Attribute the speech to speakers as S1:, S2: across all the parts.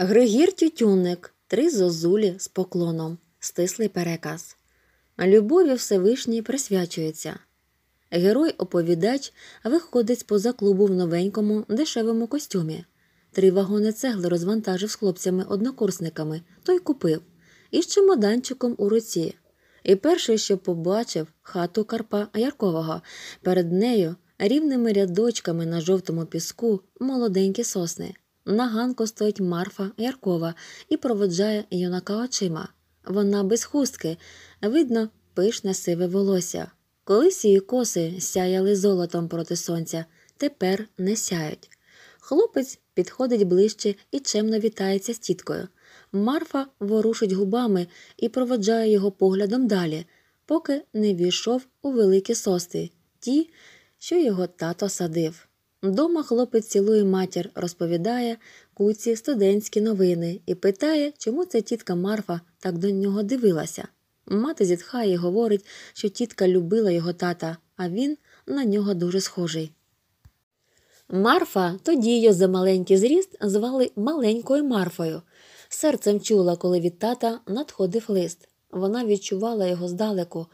S1: Григір Тютюнник, три зозулі з поклоном, стислий переказ. Любові Всевишній присвячується. Герой-оповідач виходить поза клубу в новенькому, дешевому костюмі. Три вагони цегли розвантажив з хлопцями-однокурсниками, той купив, І із чемоданчиком у руці. І перший, що побачив хату Карпа Яркового, перед нею рівними рядочками на жовтому піску молоденькі сосни. На ганку стоїть Марфа Яркова і проводжає юнака очима. Вона без хустки, видно, пишне сиве волосся. Колись її коси сяяли золотом проти сонця, тепер не сяють. Хлопець підходить ближче і чемно вітається з тіткою. Марфа ворушить губами і проводжає його поглядом далі, поки не війшов у великі сости, ті, що його тато садив. Дома хлопець цілує матір, розповідає куці студентські новини і питає, чому ця тітка Марфа так до нього дивилася. Мати зітхає і говорить, що тітка любила його тата, а він на нього дуже схожий. Марфа тоді її за маленький зріст звали маленькою Марфою. Серцем чула, коли від тата надходив лист. Вона відчувала його здалеку,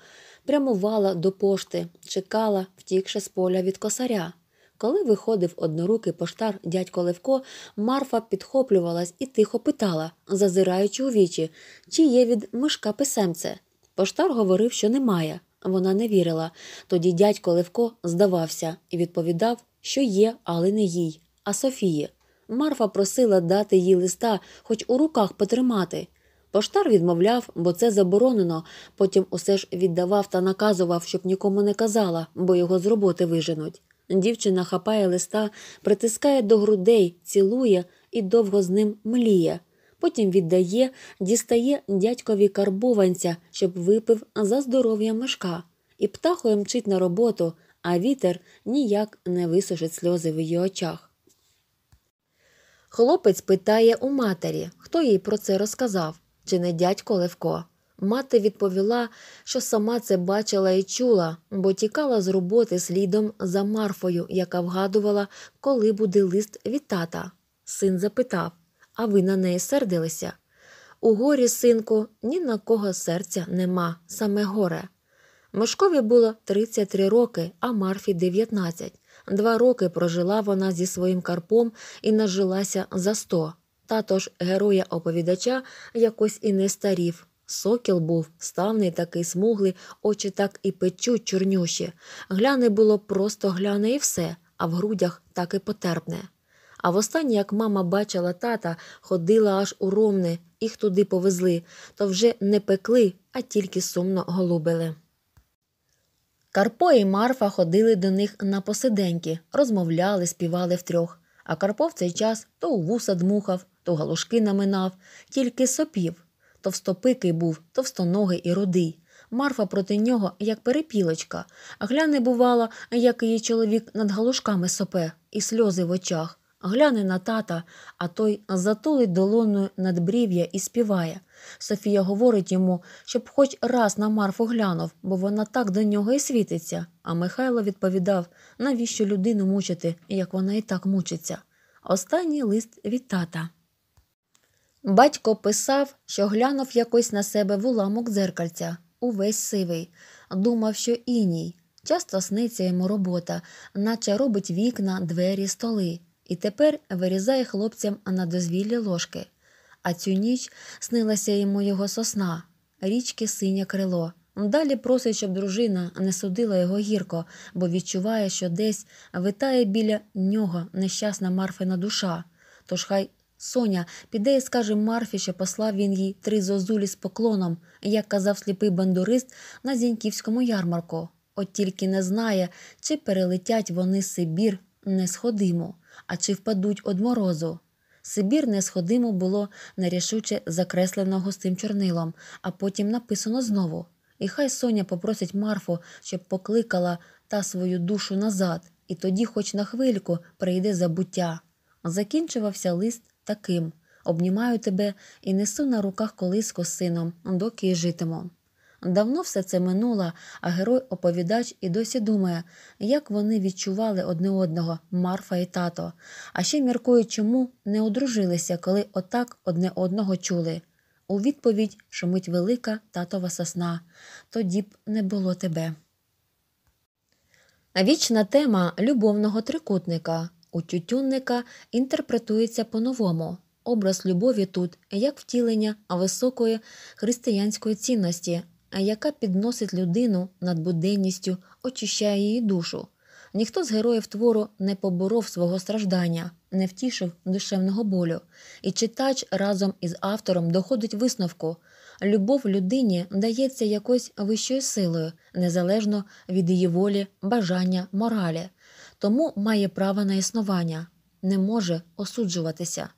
S1: прямувала до пошти, чекала, втікши з поля від косаря. Коли виходив однорукий поштар дядько Левко, Марфа підхоплювалась і тихо питала, зазираючи у вічі, чи є від мишка писемце. Поштар говорив, що немає. Вона не вірила. Тоді дядько Левко здавався і відповідав, що є, але не їй, а Софії. Марфа просила дати їй листа, хоч у руках потримати. Поштар відмовляв, бо це заборонено. Потім усе ж віддавав та наказував, щоб нікому не казала, бо його з роботи виженуть. Дівчина хапає листа, притискає до грудей, цілує і довго з ним мліє. Потім віддає, дістає дядькові карбованця, щоб випив за здоров'я мешка, і птахою мчить на роботу, а вітер ніяк не висушить сльози в її очах. Хлопець питає у матері, хто їй про це розказав, чи не дядько Левко. Мати відповіла, що сама це бачила і чула, бо тікала з роботи слідом за Марфою, яка вгадувала, коли буде лист від тата. Син запитав А ви на неї сердилися? У горі, синку, ні на кого серця нема, саме горе. Мишкові було 33 роки, а Марфі 19. Два роки прожила вона зі своїм карпом і нажилася за 100. Тато ж героя оповідача якось і не старів. Сокіл був ставний такий смуглий, очі так і печуть чорнюші. Гляне було просто гляне і все, а в грудях так і потерпне. А востаннє, як мама бачила тата, ходила аж у ромни, їх туди повезли, то вже не пекли, а тільки сумно голубили. Карпо і Марфа ходили до них на посиденьки, розмовляли, співали втрьох. А Карпо в цей час то у вуса дмухав, то галушки наминав, тільки сопів. Товстопикий був, товстоногий і рудий. Марфа проти нього, як перепілочка, гляне, бувала, як її чоловік над галушками сопе, і сльози в очах. Гляне на тата, а той затулить долоною надбрів'я і співає. Софія говорить йому, щоб хоч раз на Марфу глянув, бо вона так до нього і світиться. А Михайло відповідав, навіщо людину мучити, як вона і так мучиться. Останній лист від тата. Батько писав, що глянув якось на себе в уламок дзеркальця, увесь сивий, думав, що іній. Часто сниться йому робота, наче робить вікна, двері, столи, і тепер вирізає хлопцям на дозвіллі ложки. А цю ніч снилася йому його сосна, річки синє крило. Далі просить, щоб дружина не судила його гірко, бо відчуває, що десь витає біля нього нещасна марфина душа. Тож хай Соня, піде і скаже Марфі, що послав він їй три зозулі з поклоном, як казав сліпий бандурист на зіньківському ярмарку. От тільки не знає, чи перелетять вони Сибір несходимо, а чи впадуть од морозу. Сибір несходимо було нерішуче закреслено густим чорнилом, а потім написано знову. І хай Соня попросить Марфу, щоб покликала та свою душу назад, і тоді, хоч на хвильку, прийде забуття. Закінчувався лист таким. Обнімаю тебе і несу на руках колиску з сином, доки житиму. Давно все це минуло, а герой-оповідач і досі думає, як вони відчували одне одного, Марфа і тато, а ще міркує, чому не одружилися, коли отак одне одного чули. У відповідь шумить велика татова сосна тоді б не було тебе. Вічна тема любовного трикутника. У тютюнника інтерпретується по-новому образ любові тут як втілення високої християнської цінності, яка підносить людину над буденністю, очищає її душу. Ніхто з героїв твору не поборов свого страждання, не втішив душевного болю, і читач разом із автором доходить висновку. Любов людині дається якось вищою силою, незалежно від її волі, бажання, моралі тому має право на існування, не може осуджуватися.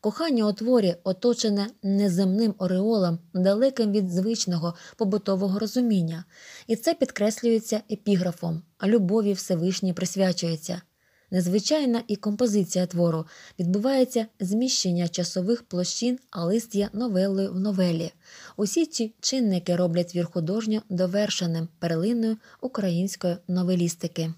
S1: Кохання у творі оточене неземним ореолом, далеким від звичного побутового розуміння, і це підкреслюється епіграфом, а любові Всевишній присвячується. Незвичайна і композиція твору відбувається зміщення часових площин, а листя є новелою в новелі. Усі ці чинники роблять твір художньо довершеним перлиною української новелістики.